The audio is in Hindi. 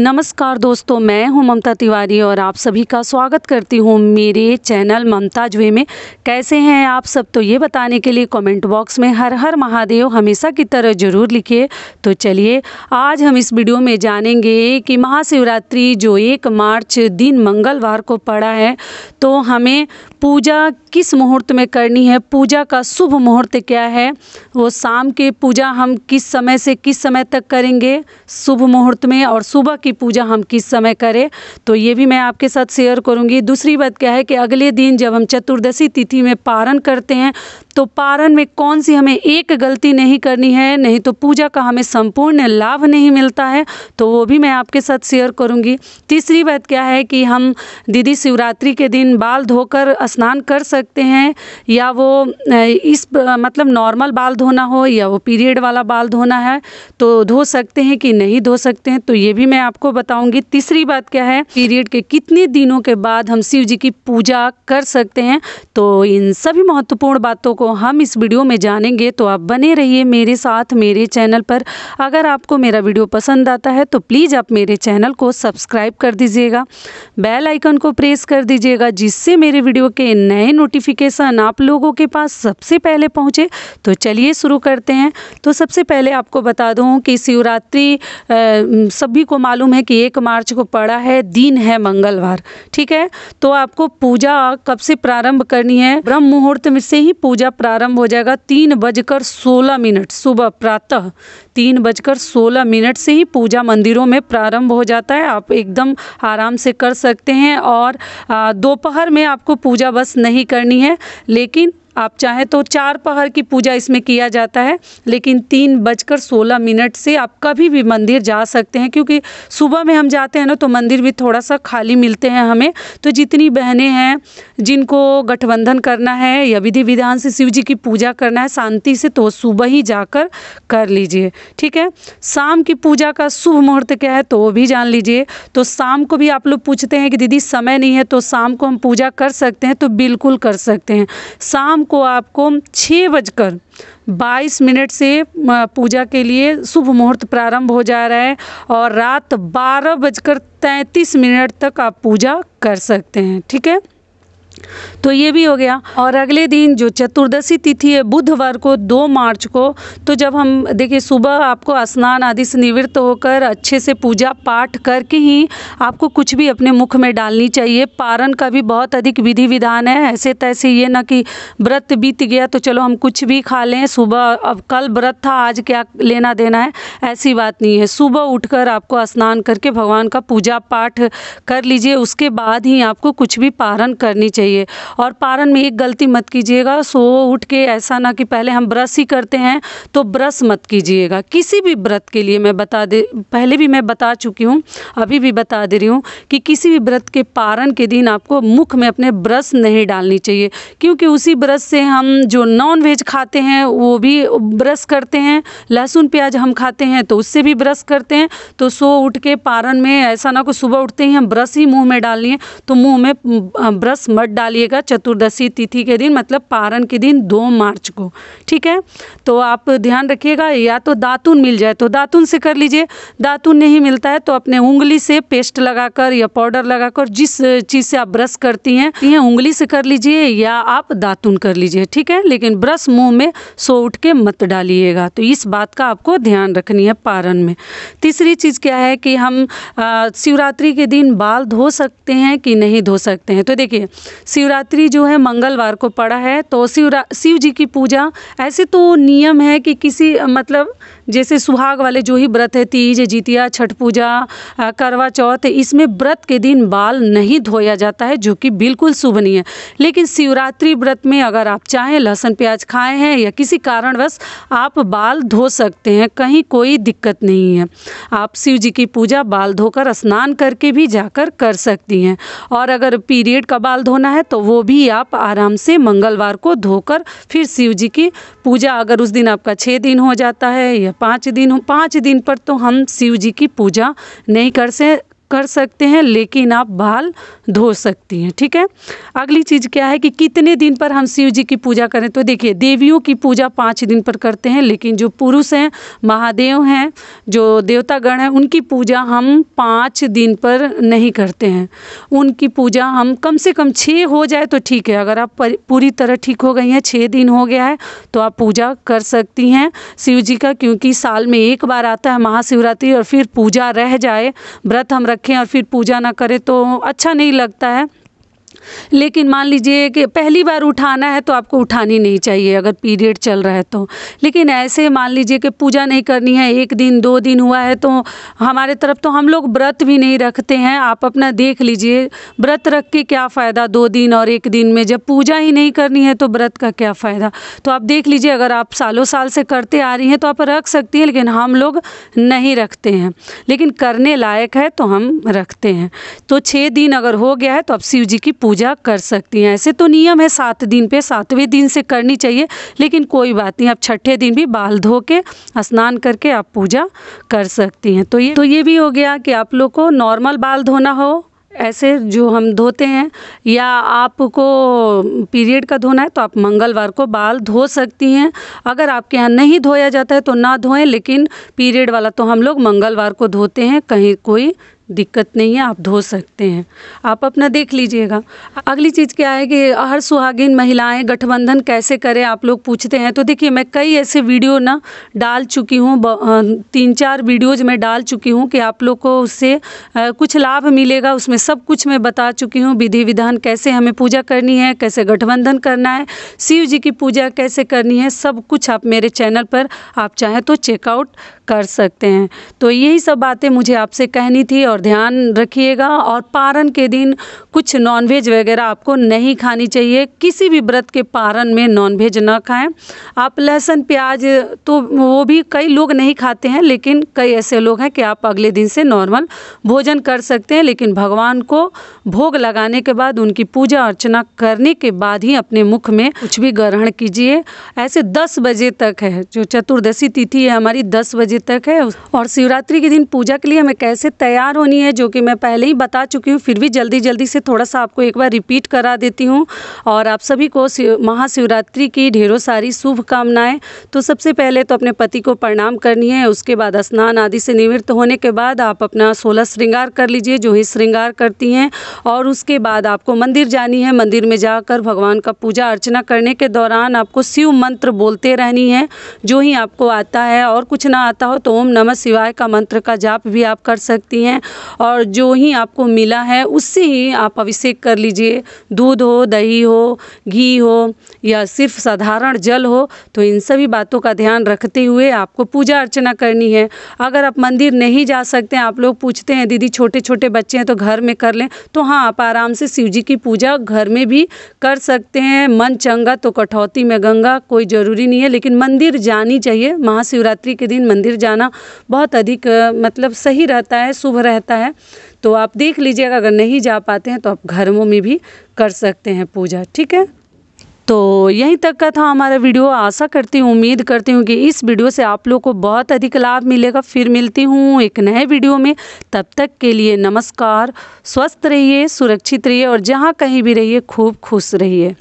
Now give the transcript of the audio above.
नमस्कार दोस्तों मैं हूं ममता तिवारी और आप सभी का स्वागत करती हूं मेरे चैनल ममता जुए में कैसे हैं आप सब तो ये बताने के लिए कमेंट बॉक्स में हर हर महादेव हमेशा की तरह ज़रूर लिखिए तो चलिए आज हम इस वीडियो में जानेंगे कि महाशिवरात्रि जो एक मार्च दिन मंगलवार को पड़ा है तो हमें पूजा किस मुहूर्त में करनी है पूजा का शुभ मुहूर्त क्या है वो शाम के पूजा हम किस समय से किस समय तक करेंगे शुभ मुहूर्त में और सुबह की पूजा हम किस समय करें तो ये भी मैं आपके साथ शेयर करूंगी दूसरी बात क्या है कि अगले दिन जब हम चतुर्दशी तिथि में पारण करते हैं तो पारण में कौन सी हमें एक गलती नहीं करनी है नहीं तो पूजा का हमें संपूर्ण लाभ नहीं मिलता है तो वो भी मैं आपके साथ शेयर करूँगी तीसरी बात क्या है कि हम दीदी शिवरात्रि के दिन बाल धोकर स्नान कर सकते हैं या वो इस मतलब नॉर्मल बाल धोना हो या वो पीरियड वाला बाल धोना है तो धो सकते हैं कि नहीं धो सकते हैं तो ये भी मैं आप आपको बताऊंगी तीसरी बात क्या है पीरियड के कितने दिनों के बाद हम शिव जी की पूजा कर सकते हैं तो इन सभी महत्वपूर्ण बातों को हम इस वीडियो में जानेंगे तो आप बने रहिए मेरे साथ मेरे चैनल पर अगर आपको मेरा वीडियो पसंद आता है तो प्लीज़ आप मेरे चैनल को सब्सक्राइब कर दीजिएगा बेल आइकन को प्रेस कर दीजिएगा जिससे मेरे वीडियो के नए नोटिफिकेशन आप लोगों के पास सबसे पहले पहुंचे तो चलिए शुरू करते हैं तो सबसे पहले आपको बता दूं कि शिवरात्रि सभी को मालूम मालूम है कि एक मार्च को पड़ा है दिन है मंगलवार ठीक है तो आपको पूजा कब से प्रारंभ करनी है ब्रह्म मुहूर्त में से ही पूजा प्रारंभ हो जाएगा तीन बजकर सोलह मिनट सुबह प्रातः तीन बजकर सोलह मिनट से ही पूजा मंदिरों में प्रारंभ हो जाता है आप एकदम आराम से कर सकते हैं और दोपहर में आपको पूजा बस नहीं करनी है लेकिन आप चाहें तो चार पहर की पूजा इसमें किया जाता है लेकिन तीन बजकर सोलह मिनट से आप कभी भी मंदिर जा सकते हैं क्योंकि सुबह में हम जाते हैं ना तो मंदिर भी थोड़ा सा खाली मिलते हैं हमें तो जितनी बहनें हैं जिनको गठबंधन करना है या विधि विधान से शिव जी की पूजा करना है शांति से तो सुबह ही जाकर कर लीजिए ठीक है शाम की पूजा का शुभ मुहूर्त क्या है तो वो भी जान लीजिए तो शाम को भी आप लोग पूछते हैं कि दीदी समय नहीं है तो शाम को हम पूजा कर सकते हैं तो बिल्कुल कर सकते हैं शाम को आपको छः बजकर बाईस मिनट से पूजा के लिए शुभ मुहूर्त प्रारंभ हो जा रहा है और रात बारह बजकर तैंतीस मिनट तक आप पूजा कर सकते हैं ठीक है तो ये भी हो गया और अगले दिन जो चतुर्दशी तिथि है बुधवार को दो मार्च को तो जब हम देखिए सुबह आपको स्नान आदि से निवृत्त होकर अच्छे से पूजा पाठ करके ही आपको कुछ भी अपने मुख में डालनी चाहिए पारण का भी बहुत अधिक विधि विधान है ऐसे तैसे ये ना कि व्रत बीत गया तो चलो हम कुछ भी खा लें सुबह अब कल व्रत था आज क्या लेना देना है ऐसी बात नहीं है सुबह उठकर आपको स्नान करके भगवान का पूजा पाठ कर लीजिए उसके बाद ही आपको कुछ भी पारण करनी चाहिए चाहिए और पारण में एक गलती मत कीजिएगा सो उठ के ऐसा ना कि पहले हम ब्रश ही करते हैं तो ब्रश मत कीजिएगा किसी भी व्रत के लिए मैं बता दे पहले भी मैं बता चुकी हूँ अभी भी बता दे रही हूँ कि किसी भी व्रत के पारण के दिन आपको मुख में अपने ब्रश नहीं डालनी चाहिए क्योंकि उसी ब्रश से हम जो नॉन वेज खाते हैं वो भी ब्रश करते हैं लहसुन प्याज हम खाते हैं तो उससे भी ब्रश करते हैं तो सो उठ के पारण में ऐसा ना को सुबह उठते ही हम ब्रश ही मुंह में डालनी है तो मुंह में ब्रश मत व्रत डालिएगा चतुर्दशी तिथि के दिन मतलब पारण के दिन दो मार्च को ठीक है तो आप ध्यान रखिएगा या तो दातुन मिल जाए तो दातुन से कर लीजिए दातुन नहीं मिलता है तो अपने उंगली से पेस्ट लगाकर या पाउडर लगाकर जिस चीज़ से आप ब्रश करती हैं यह उंगली से कर लीजिए या आप दातुन कर लीजिए ठीक है लेकिन ब्रश मुंह में सो उठ के मत डालिएगा तो इस बात का आपको ध्यान रखनी है पारण में तीसरी चीज़ क्या है कि हम शिवरात्रि के दिन बाल धो सकते हैं कि नहीं धो सकते हैं तो देखिए शिवरात्रि जो है मंगलवार को पड़ा है तो शिवरा शिव जी की पूजा ऐसे तो नियम है कि किसी मतलब जैसे सुहाग वाले जो ही व्रत है तीज जितिया छठ पूजा करवा चौथ इसमें व्रत के दिन बाल नहीं धोया जाता है जो कि बिल्कुल शुभ नहीं है लेकिन शिवरात्रि व्रत में अगर आप चाहें लहसुन प्याज खाए हैं या किसी कारणवश आप बाल धो सकते हैं कहीं कोई दिक्कत नहीं है आप शिव जी की पूजा बाल धोकर स्नान करके भी जाकर कर सकती हैं और अगर पीरियड का बाल धोना करना है तो वो भी आप आराम से मंगलवार को धोकर फिर शिव जी की पूजा अगर उस दिन आपका छः दिन हो जाता है या पाँच दिन हो पाँच दिन पर तो हम शिव जी की पूजा नहीं कर से कर सकते हैं लेकिन आप बाल धो सकती हैं ठीक है अगली चीज़ क्या है कि कितने दिन पर हम शिव जी की पूजा करें तो देखिए देवियों की पूजा पाँच दिन पर करते हैं लेकिन जो पुरुष हैं महादेव हैं जो देवतागण हैं उनकी पूजा हम पाँच दिन पर नहीं करते हैं उनकी पूजा हम कम से कम छः हो जाए तो ठीक है अगर आप पूरी तरह ठीक हो गई हैं छः दिन हो गया है तो आप पूजा कर सकती हैं शिव जी का क्योंकि साल में एक बार आता है महाशिवरात्रि और फिर पूजा रह जाए व्रत हम रख रखें और फिर पूजा ना करें तो अच्छा नहीं लगता है लेकिन मान लीजिए कि पहली बार उठाना है तो आपको उठानी नहीं चाहिए अगर पीरियड चल रहा है तो लेकिन ऐसे मान लीजिए कि पूजा नहीं करनी है एक दिन दो दिन हुआ है तो हमारे तरफ तो हम लोग व्रत भी नहीं रखते हैं आप अपना देख लीजिए व्रत रख के क्या फ़ायदा दो दिन और एक दिन में जब पूजा ही नहीं करनी है तो व्रत का क्या फ़ायदा तो आप देख लीजिए अगर आप सालों साल से करते आ रही हैं तो आप रख सकती हैं लेकिन हम लोग नहीं रखते हैं लेकिन करने लायक है तो हम रखते हैं तो छः दिन अगर हो गया है तो आप शिव जी की पूजा कर सकती हैं ऐसे तो नियम है सात दिन पे सातवें दिन से करनी चाहिए लेकिन कोई बात नहीं आप छठे दिन भी बाल धो के स्नान करके आप पूजा कर सकती हैं तो ये तो ये भी हो गया कि आप लोग को नॉर्मल बाल धोना हो ऐसे जो हम धोते हैं या आपको पीरियड का धोना है तो आप मंगलवार को बाल धो सकती हैं अगर आपके यहाँ नहीं धोया जाता है तो ना धोएं लेकिन पीरियड वाला तो हम लोग मंगलवार को धोते हैं कहीं कोई दिक्कत नहीं है आप धो सकते हैं आप अपना देख लीजिएगा अगली चीज़ क्या है कि हर सुहागिन महिलाएं गठबंधन कैसे करें आप लोग पूछते हैं तो देखिए मैं कई ऐसे वीडियो ना डाल चुकी हूँ तीन चार वीडियोज मैं डाल चुकी हूँ कि आप लोग को उससे कुछ लाभ मिलेगा उसमें सब कुछ मैं बता चुकी हूँ विधि विधान कैसे हमें पूजा करनी है कैसे गठबंधन करना है शिव जी की पूजा कैसे करनी है सब कुछ आप मेरे चैनल पर आप चाहें तो चेकआउट कर सकते हैं तो यही सब बातें मुझे आपसे कहनी थी और ध्यान रखिएगा और पारण के दिन कुछ नॉनवेज वगैरह आपको नहीं खानी चाहिए किसी भी व्रत के पारण में नॉनवेज ना खाएं आप लहसुन प्याज तो वो भी कई लोग नहीं खाते हैं लेकिन कई ऐसे लोग हैं कि आप अगले दिन से नॉर्मल भोजन कर सकते हैं लेकिन भगवान को भोग लगाने के बाद उनकी पूजा अर्चना करने के बाद ही अपने मुख में कुछ भी ग्रहण कीजिए ऐसे दस बजे तक है जो चतुर्दशी तिथि है हमारी दस बजे बजे तक है और शिवरात्रि के दिन पूजा के लिए हमें कैसे तैयार होनी है जो कि मैं पहले ही बता चुकी हूँ फिर भी जल्दी जल्दी से थोड़ा सा आपको एक बार रिपीट करा देती हूँ और आप सभी को महाशिवरात्रि की ढेरों सारी शुभकामनाएँ तो सबसे पहले तो अपने पति को प्रणाम करनी है उसके बाद स्नान आदि से निवृत्त होने के बाद आप अपना सोलह श्रृंगार कर लीजिए जो ही श्रृंगार करती हैं और उसके बाद आपको मंदिर जानी है मंदिर में जाकर भगवान का पूजा अर्चना करने के दौरान आपको शिव मंत्र बोलते रहनी है जो ही आपको आता है और कुछ ना आता चाहो तो ओम नमः शिवाय का मंत्र का जाप भी आप कर सकती हैं और जो ही आपको मिला है उससे ही आप अभिषेक कर लीजिए दूध हो दही हो घी हो या सिर्फ साधारण जल हो तो इन सभी बातों का ध्यान रखते हुए आपको पूजा अर्चना करनी है अगर आप मंदिर नहीं जा सकते आप लोग पूछते हैं दीदी छोटे छोटे बच्चे हैं तो घर में कर लें तो हाँ आप आराम से शिव जी की पूजा घर में भी कर सकते हैं मन चंगा तो कठौती में गंगा कोई ज़रूरी नहीं है लेकिन मंदिर जानी चाहिए महाशिवरात्रि के दिन मंदिर जाना बहुत अधिक मतलब सही रहता है शुभ रहता है तो आप देख लीजिएगा अगर नहीं जा पाते हैं तो आप घरों में भी कर सकते हैं पूजा ठीक है तो यहीं तक का था हमारा वीडियो आशा करती हूँ उम्मीद करती हूँ कि इस वीडियो से आप लोग को बहुत अधिक लाभ मिलेगा फिर मिलती हूँ एक नए वीडियो में तब तक के लिए नमस्कार स्वस्थ रहिए सुरक्षित रहिए और जहाँ कहीं भी रहिए खूब खुश रहिए